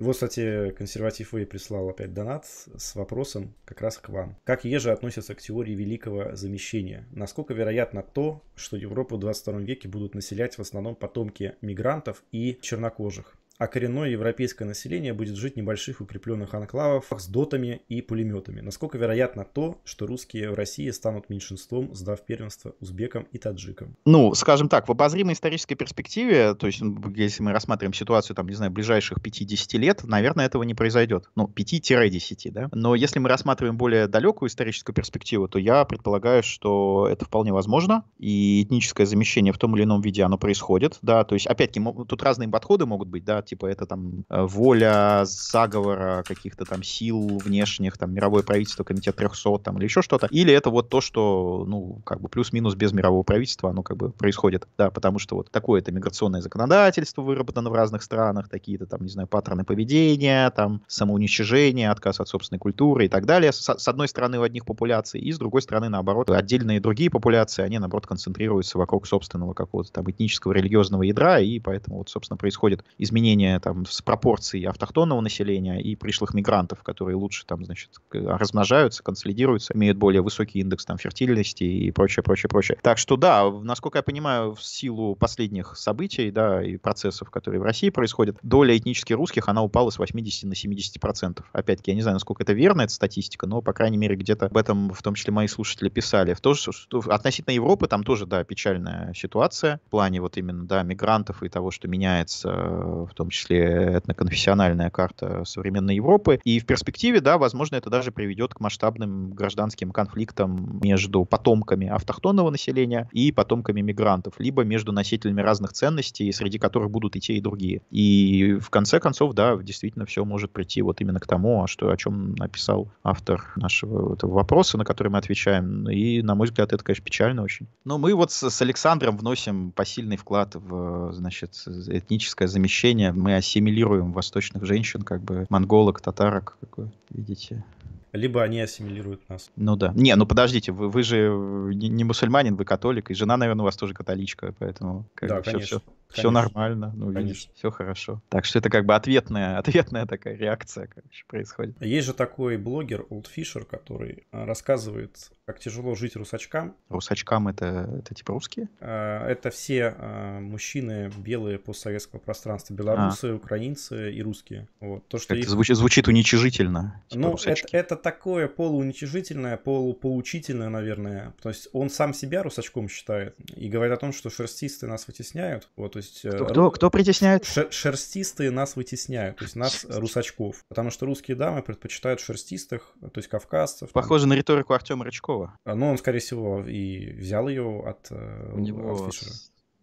Вот, кстати, консерватив Вэй прислал опять донат с вопросом как раз к вам. Как Ежи относится к теории великого замещения? Насколько вероятно то, что Европу в 22 веке будут населять в основном потомки мигрантов и чернокожих? а коренное европейское население будет жить в небольших укрепленных анклавах с дотами и пулеметами. Насколько вероятно то, что русские в России станут меньшинством, сдав первенство узбекам и таджикам? Ну, скажем так, в обозримой исторической перспективе, то есть ну, если мы рассматриваем ситуацию, там, не знаю, ближайших 5-10 лет, наверное, этого не произойдет. Ну, 5-10, да. Но если мы рассматриваем более далекую историческую перспективу, то я предполагаю, что это вполне возможно, и этническое замещение в том или ином виде оно происходит, да, то есть, опять-таки, тут разные подходы могут быть, да, типа это там э, воля заговора каких-то там сил внешних, там мировое правительство, комитет 300 там или еще что-то, или это вот то, что, ну, как бы плюс-минус без мирового правительства оно как бы происходит, да, потому что вот такое-то миграционное законодательство выработано в разных странах, такие-то там, не знаю, паттерны поведения, там самоуничижение, отказ от собственной культуры и так далее, с, с одной стороны у одних популяций, и с другой стороны, наоборот, отдельные другие популяции, они, наоборот, концентрируются вокруг собственного какого-то там этнического, религиозного ядра, и поэтому вот, собственно, происходит изменение соотношение там, с пропорцией автохтонного населения и пришлых мигрантов, которые лучше там, значит, размножаются, консолидируются, имеют более высокий индекс там, фертильности и прочее, прочее, прочее. Так что да, насколько я понимаю, в силу последних событий да, и процессов, которые в России происходят, доля этнически русских, она упала с 80 на 70 процентов. Опять-таки, я не знаю, насколько это верно, эта статистика, но, по крайней мере, где-то об этом, в том числе, мои слушатели писали. В то, что, относительно Европы там тоже, да, печальная ситуация в плане вот именно, да, мигрантов и того, что меняется э, в том числе этноконфессиональная карта современной Европы. И в перспективе, да, возможно, это даже приведет к масштабным гражданским конфликтам между потомками автохтонного населения и потомками мигрантов, либо между носителями разных ценностей, среди которых будут и те, и другие. И в конце концов, да, действительно все может прийти вот именно к тому, а что, о чем написал автор нашего этого вопроса, на который мы отвечаем. И, на мой взгляд, это, конечно, печально очень. Но мы вот с, с Александром вносим посильный вклад в, э, значит, этническое замещение мы ассимилируем восточных женщин, как бы монголок, татарок, как вы видите либо они ассимилируют нас. Ну да. Не, ну подождите, вы, вы же э, не мусульманин, вы католик, и жена, наверное, у вас тоже католичка, поэтому как да, все, Все, все нормально, ну, Видишь, все хорошо. Так что это как бы ответная, ответная такая реакция, короче, происходит. Есть же такой блогер Олд Фишер, который э, рассказывает, как тяжело жить русачкам. Русачкам это, это типа русские? Э, это все мужчины белые постсоветского пространства, белорусы, а. украинцы и русские. Вот. То, что их... звучит, звучит уничижительно. Типа ну, это, это такое полууничижительное, полуполучительное, наверное. То есть он сам себя русачком считает и говорит о том, что шерстисты нас вытесняют. Вот, то есть, э, кто, кто, кто притесняет? Шер шерстистые нас вытесняют, то есть нас, русачков. Потому что русские дамы предпочитают шерстистых, то есть кавказцев. Похоже там. на риторику Артема Рычкова. А, ну, он, скорее всего, и взял ее от, э, У него от Фишера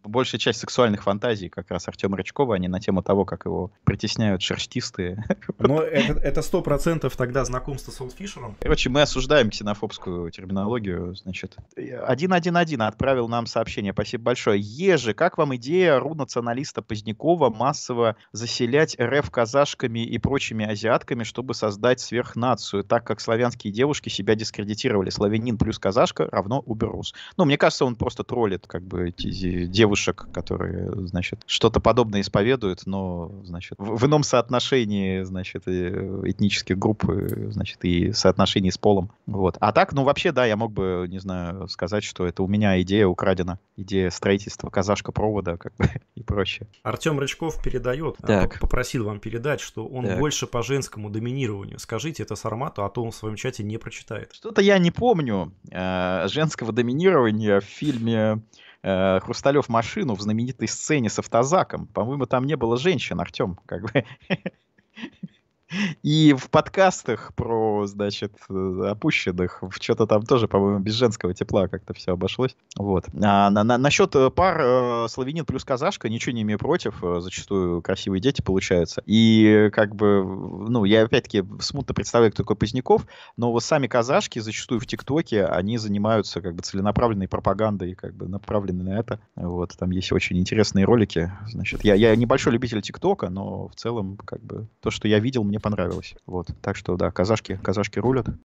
большая часть сексуальных фантазий как раз Артема Рычкова, они на тему того, как его притесняют шерстистые. Но это сто процентов тогда знакомство с Олдфишером. Короче, мы осуждаем ксенофобскую терминологию, значит. 111 отправил нам сообщение, спасибо большое. Еже, как вам идея ру Позднякова массово заселять РФ казашками и прочими азиатками, чтобы создать сверхнацию, так как славянские девушки себя дискредитировали. Славянин плюс казашка равно уберус. Ну, мне кажется, он просто троллит как бы девушки дедушек, которые, значит, что-то подобное исповедуют, но, значит, в, в ином соотношении, значит, и э, этнических групп, и, э, значит, и соотношении с полом. Вот. А так, ну, вообще, да, я мог бы, не знаю, сказать, что это у меня идея украдена, идея строительства казашка провода, как бы, и прочее. Артем Рычков передает, э, так. попросил вам передать, что он так. больше по женскому доминированию. Скажите это Сармату, а то он в своем чате не прочитает. Что-то я не помню э, женского доминирования в фильме Э, Хрусталев машину в знаменитой сцене с автозаком. По-моему, там не было женщин, Артем, как бы. И в подкастах про, значит, э, опущенных, в что-то там тоже, по-моему, без женского тепла как-то все обошлось. Вот. А, на, на, насчет э, пар э, славянин плюс казашка, ничего не имею против, э, зачастую красивые дети получаются. И как бы, ну, я опять-таки смутно представляю, кто такой Поздняков, но вот сами казашки зачастую в ТикТоке, они занимаются как бы целенаправленной пропагандой, как бы направленной на это. Вот, там есть очень интересные ролики. Значит, я, я небольшой любитель ТикТока, но в целом, как бы, то, что я видел, мне мне понравилось. Вот. Так что да, казашки, казашки рулят.